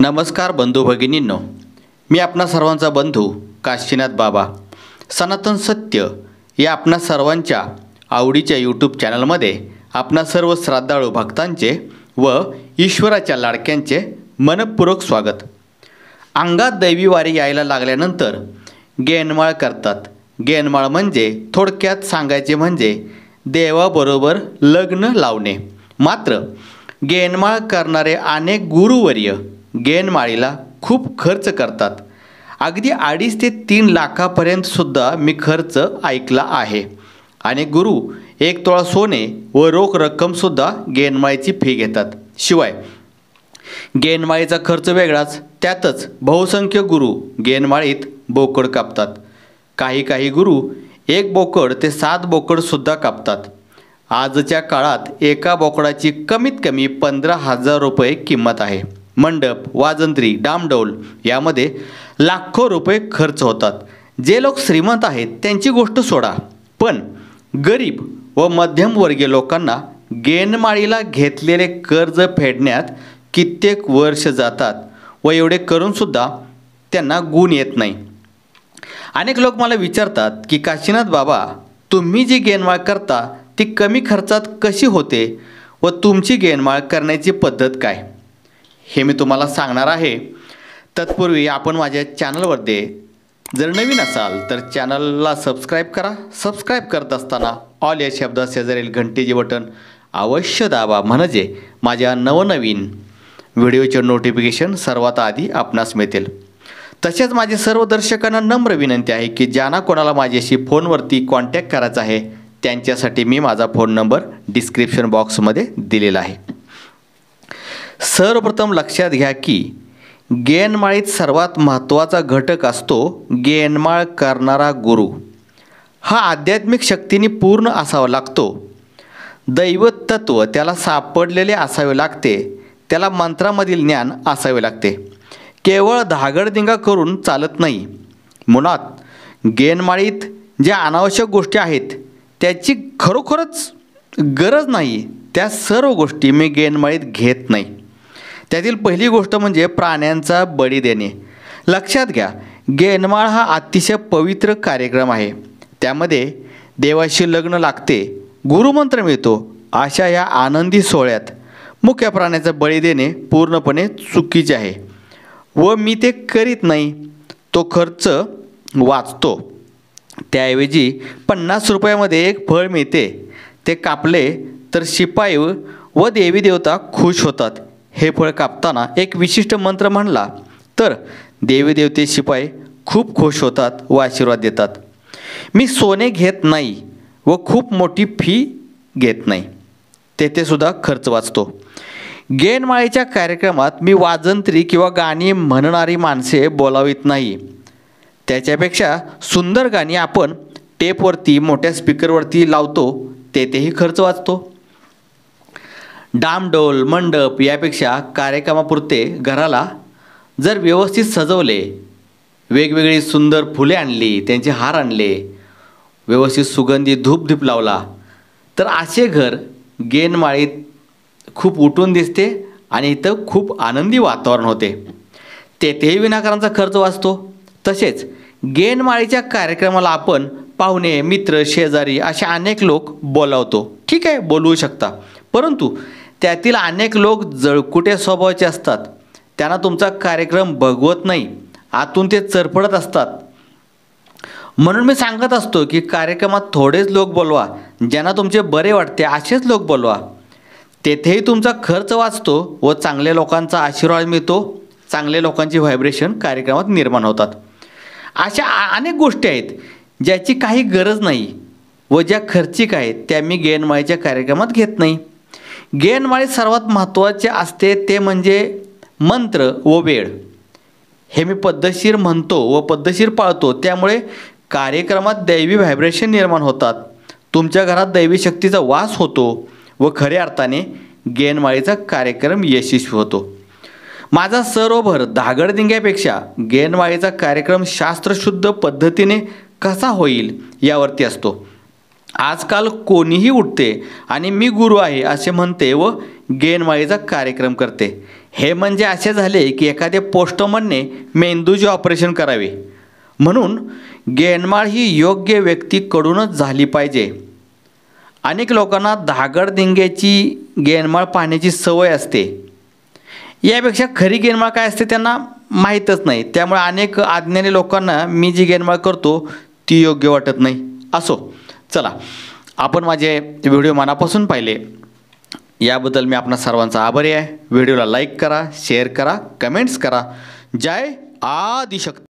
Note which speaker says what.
Speaker 1: नमस्कार बंधू भगिनींनो मी आपणा सर्वांचा बंधू काशीनाथ बाबा सनातन सत्य या आपणा सर्वांच्या आवडीच्या यूट्यूब चॅनलमध्ये आपणा सर्व श्रद्धाळू भक्तांचे व ईश्वराच्या लाडक्यांचे मनपूर्वक स्वागत अंगात दैवीवारी यायला लागल्यानंतर गेनमाळ करतात गेनमाळ म्हणजे थोडक्यात सांगायचे म्हणजे देवाबरोबर लग्न लावणे मात्र गेनमाळ करणारे अनेक गुरुवर्य गेनमाळीला खूप खर्च करतात अगदी अडीच ते तीन लाखापर्यंतसुद्धा मी खर्च ऐकला आहे आणि गुरु एक तोळा सोने व रोख रक्कमसुद्धा गेनमाळीची फी घेतात शिवाय गेनमाळीचा खर्च वेगळाच त्यातच बहुसंख्य गुरु गेनमाळीत बोकड कापतात काही काही गुरु एक बोकड ते सात बोकडसुद्धा कापतात आजच्या काळात एका बोकडाची कमीत कमी पंधरा हजार रुपये किंमत आहे मंडप वाजंत्री डामडौल यामध्ये लाखो रुपये खर्च होतात जे लोक श्रीमंत आहेत त्यांची गोष्ट सोडा पण गरीब व मध्यमवर्गीय लोकांना गेनमाळीला घेतलेले कर्ज फेडण्यात कित्येक वर्ष जातात व एवढे करूनसुद्धा त्यांना गुण येत नाही अनेक लोक मला विचारतात की काशीनाथ बाबा तुम्ही जी गेनमाळ करता ती कमी खर्चात कशी होते व तुमची गेनमाळ करण्याची पद्धत काय हे मी तुम्हाला सांगणार आहे तत्पूर्वी आपण माझ्या चॅनलवरती जर नवीन असाल तर चॅनलला सबस्क्राईब करा सबस्क्राईब करत असताना ऑल या शब्द शेजारील घंटेचे बटन अवश्य दाबा म्हणजे माझ्या नवनवीन व्हिडिओचे नोटिफिकेशन सर्वात आधी आपणास मिळतील तसेच माझे सर्व दर्शकांना नम्र विनंती आहे की ज्यांना कोणाला माझ्याशी फोनवरती कॉन्टॅक्ट करायचा आहे त्यांच्यासाठी मी माझा फोन नंबर डिस्क्रिप्शन बॉक्समध्ये दिलेला आहे सर्वप्रथम लक्षात घ्या की गेनमाळीत सर्वात महत्त्वाचा घटक असतो गेनमाळ करणारा गुरु हा आध्यात्मिक शक्तीने पूर्ण असावा लागतो दैवतत्व त्याला सापडलेले असावे लागते त्याला मंत्रामधील ज्ञान असावे लागते केवळ धागडदिंगा करून चालत नाही मुळात गेनमाळीत ज्या अनावश्यक गोष्टी आहेत त्याची खरोखरच गरज नाही त्या सर्व गोष्टी मी गेनमाळीत घेत नाही त्यातील पहिली गोष्ट म्हणजे प्राण्यांचा बळी देणे लक्षात घ्या गेनमाळ हा अतिशय पवित्र कार्यक्रम आहे त्यामध्ये देवाशी लग्न लागते गुरुमंत्र मिळतो अशा या आनंदी सोहळ्यात मुख्य प्राण्याचा बळी देणे पूर्णपणे चुकीचे आहे व मी ते करीत नाही तो खर्च वाचतो त्याऐवजी पन्नास रुपयामध्ये एक फळ मिळते ते कापले तर शिपाई व देवी देवता खुश होतात हे फळ कापताना एक विशिष्ट मंत्र म्हणला तर देवीदेवते शिपाई खूप खुश होतात व आशीर्वाद देतात मी सोने घेत नाही व खूप मोठी फी घेत नाही तेथेसुद्धा खर्च वाचतो गेनमाळीच्या कार्यक्रमात मी वाजंत्री किंवा गाणी म्हणणारी माणसे बोलावीत नाही त्याच्यापेक्षा सुंदर गाणी आपण टेपवरती मोठ्या स्पीकरवरती लावतो तेथेही खर्च वाचतो डामडोल मंडप यापेक्षा कार्यक्रमापुरते घराला जर व्यवस्थित सजवले वेगवेगळी सुंदर फुले आणली त्यांचे हार आणले व्यवस्थित सुगंधी धूपधूप लावला तर असे घर गेनमाळीत खूप उठून दिसते आणि इथं खूप आनंदी वातावरण होते तेथेही विनाकारांचा खर्च वाचतो तसेच गेनमाळीच्या कार्यक्रमाला आपण पाहुणे मित्र शेजारी असे अनेक लोक बोलावतो ठीक आहे बोलवू शकता परंतु त्यातील अनेक लोक जळकुटे स्वभावाचे असतात त्यांना तुमचा कार्यक्रम बघवत नाही आतून ते चरफडत असतात म्हणून मी सांगत असतो की कार्यक्रमात थोडेच लोक बोलवा ज्यांना तुमचे बरे वाटते असेच लोक बोलवा तेथेही तुमचा खर्च वाचतो व चांगल्या लोकांचा आशीर्वाद मिळतो चांगल्या लोकांची व्हायब्रेशन कार्यक्रमात निर्माण होतात अशा अनेक गोष्टी आहेत ज्याची काही गरज नाही व ज्या खर्चिक आहेत त्या मी गेनमाळीच्या कार्यक्रमात घेत नाही गायनमाळीत सर्वात महत्त्वाचे असते ते म्हणजे मंत्र व वेळ हे मी पद्धतशीर म्हणतो व पद्धतशीर पाळतो त्यामुळे कार्यक्रमात दैवी व्हायब्रेशन निर्माण होतात तुमच्या घरात दैवी शक्तीचा वास होतो व खऱ्या अर्थाने गेनमाळीचा कार्यक्रम यशस्वी होतो माझा सरोवर धागडदिंग्यापेक्षा गेनवाळीचा कार्यक्रम शास्त्रशुद्ध पद्धतीने कसा होईल यावरती असतो आजकाल कोणीही उठते आणि मी गुरु आहे असे म्हणते व गेणमाळीचा कार्यक्रम करते हे म्हणजे असे झाले की एखादे पोस्टमनने मेंदूचे ऑपरेशन करावे म्हणून गेनमाळ ही योग्य व्यक्तीकडूनच झाली पाहिजे अनेक लोकांना धागडदिंग्याची गेनमाळ पाहण्याची सवय असते यापेक्षा खरी गेनमाळ काय असते त्यांना माहीतच नाही त्यामुळे अनेक आज्ञाने लोकांना मी जी गेनमाळ करतो ती योग्य वाटत नाही असो चला आपण माझे व्हिडिओ मनापासून पाहिले याबद्दल मी आपणा सर्वांचा आभारी आहे व्हिडिओला लाईक करा शेअर करा कमेंट्स करा जय आदिशक्ती